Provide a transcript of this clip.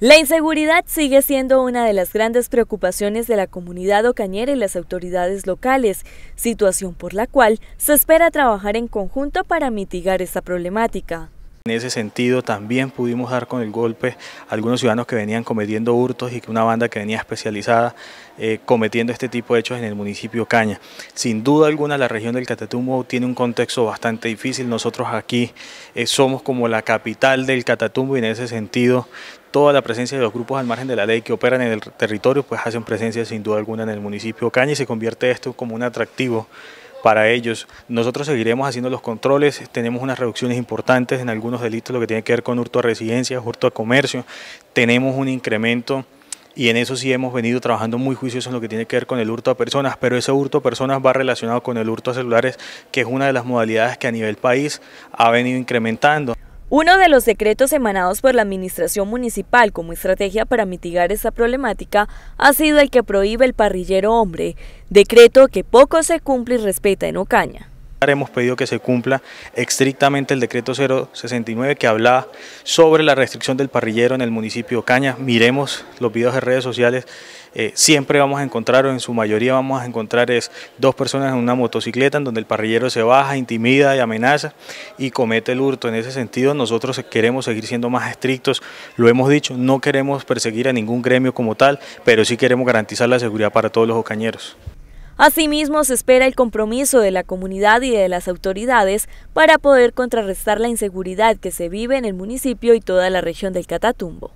La inseguridad sigue siendo una de las grandes preocupaciones de la comunidad ocañera y las autoridades locales, situación por la cual se espera trabajar en conjunto para mitigar esta problemática. En ese sentido también pudimos dar con el golpe a algunos ciudadanos que venían cometiendo hurtos y que una banda que venía especializada eh, cometiendo este tipo de hechos en el municipio Caña. Sin duda alguna la región del Catatumbo tiene un contexto bastante difícil. Nosotros aquí eh, somos como la capital del Catatumbo y en ese sentido toda la presencia de los grupos al margen de la ley que operan en el territorio, pues hacen presencia sin duda alguna en el municipio Caña y se convierte esto como un atractivo para ellos. Nosotros seguiremos haciendo los controles, tenemos unas reducciones importantes en algunos delitos, lo que tiene que ver con hurto a residencias, hurto a comercio, tenemos un incremento y en eso sí hemos venido trabajando muy juiciosos en lo que tiene que ver con el hurto a personas, pero ese hurto a personas va relacionado con el hurto a celulares, que es una de las modalidades que a nivel país ha venido incrementando. Uno de los decretos emanados por la Administración Municipal como estrategia para mitigar esta problemática ha sido el que prohíbe el parrillero hombre, decreto que poco se cumple y respeta en Ocaña. Hemos pedido que se cumpla estrictamente el decreto 069 que habla sobre la restricción del parrillero en el municipio de Ocaña. Miremos los videos de redes sociales eh, siempre vamos a encontrar, o en su mayoría vamos a encontrar, es dos personas en una motocicleta en donde el parrillero se baja, intimida y amenaza y comete el hurto. En ese sentido, nosotros queremos seguir siendo más estrictos, lo hemos dicho, no queremos perseguir a ningún gremio como tal, pero sí queremos garantizar la seguridad para todos los ocañeros. Asimismo, se espera el compromiso de la comunidad y de las autoridades para poder contrarrestar la inseguridad que se vive en el municipio y toda la región del Catatumbo.